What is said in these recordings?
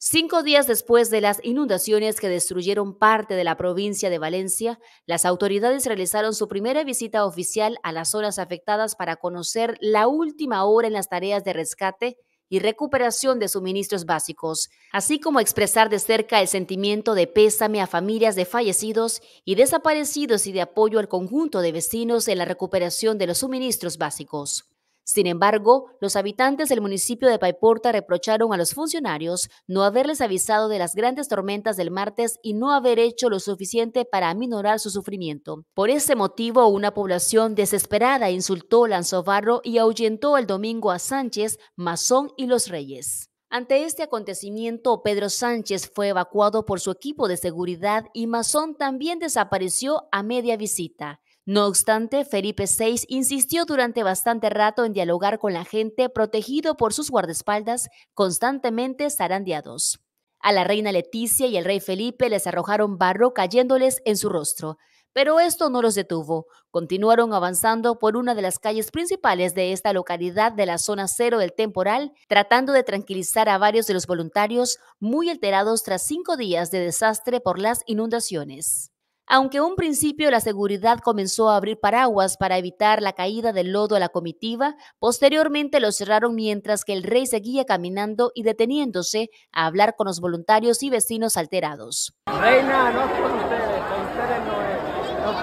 Cinco días después de las inundaciones que destruyeron parte de la provincia de Valencia, las autoridades realizaron su primera visita oficial a las zonas afectadas para conocer la última hora en las tareas de rescate y recuperación de suministros básicos, así como expresar de cerca el sentimiento de pésame a familias de fallecidos y desaparecidos y de apoyo al conjunto de vecinos en la recuperación de los suministros básicos. Sin embargo, los habitantes del municipio de Paiporta reprocharon a los funcionarios no haberles avisado de las grandes tormentas del martes y no haber hecho lo suficiente para aminorar su sufrimiento. Por ese motivo, una población desesperada insultó, lanzó barro y ahuyentó el domingo a Sánchez, Mazón y los Reyes. Ante este acontecimiento, Pedro Sánchez fue evacuado por su equipo de seguridad y Mazón también desapareció a media visita. No obstante, Felipe VI insistió durante bastante rato en dialogar con la gente, protegido por sus guardaespaldas, constantemente zarandeados. A la reina Leticia y el rey Felipe les arrojaron barro cayéndoles en su rostro, pero esto no los detuvo. Continuaron avanzando por una de las calles principales de esta localidad de la zona cero del temporal, tratando de tranquilizar a varios de los voluntarios muy alterados tras cinco días de desastre por las inundaciones. Aunque un principio la seguridad comenzó a abrir paraguas para evitar la caída del lodo a la comitiva, posteriormente lo cerraron mientras que el rey seguía caminando y deteniéndose a hablar con los voluntarios y vecinos alterados. Reina, no por ustedes,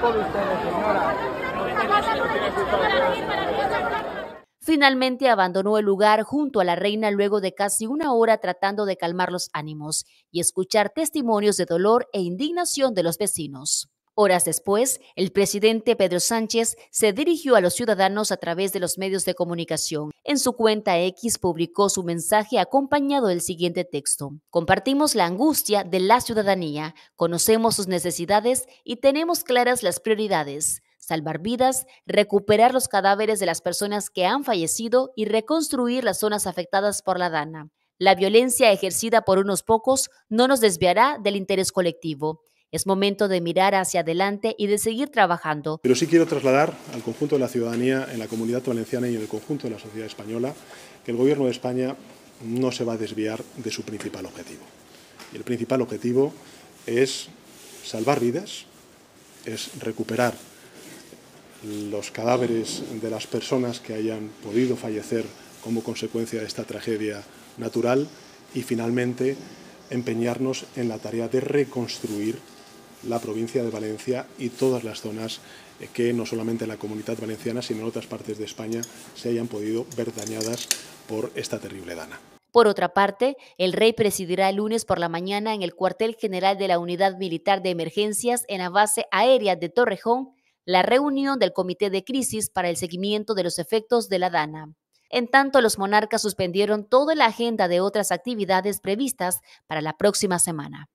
con ustedes no es, señora. Finalmente abandonó el lugar junto a la reina luego de casi una hora tratando de calmar los ánimos y escuchar testimonios de dolor e indignación de los vecinos. Horas después, el presidente Pedro Sánchez se dirigió a los ciudadanos a través de los medios de comunicación. En su cuenta X publicó su mensaje acompañado del siguiente texto. Compartimos la angustia de la ciudadanía, conocemos sus necesidades y tenemos claras las prioridades salvar vidas, recuperar los cadáveres de las personas que han fallecido y reconstruir las zonas afectadas por la dana. La violencia ejercida por unos pocos no nos desviará del interés colectivo. Es momento de mirar hacia adelante y de seguir trabajando. Pero sí quiero trasladar al conjunto de la ciudadanía, en la comunidad valenciana y en el conjunto de la sociedad española, que el Gobierno de España no se va a desviar de su principal objetivo. el principal objetivo es salvar vidas, es recuperar los cadáveres de las personas que hayan podido fallecer como consecuencia de esta tragedia natural y finalmente empeñarnos en la tarea de reconstruir la provincia de Valencia y todas las zonas que no solamente en la comunidad valenciana, sino en otras partes de España se hayan podido ver dañadas por esta terrible dana. Por otra parte, el rey presidirá el lunes por la mañana en el cuartel general de la Unidad Militar de Emergencias en la base aérea de Torrejón la reunión del Comité de Crisis para el Seguimiento de los Efectos de la Dana. En tanto, los monarcas suspendieron toda la agenda de otras actividades previstas para la próxima semana.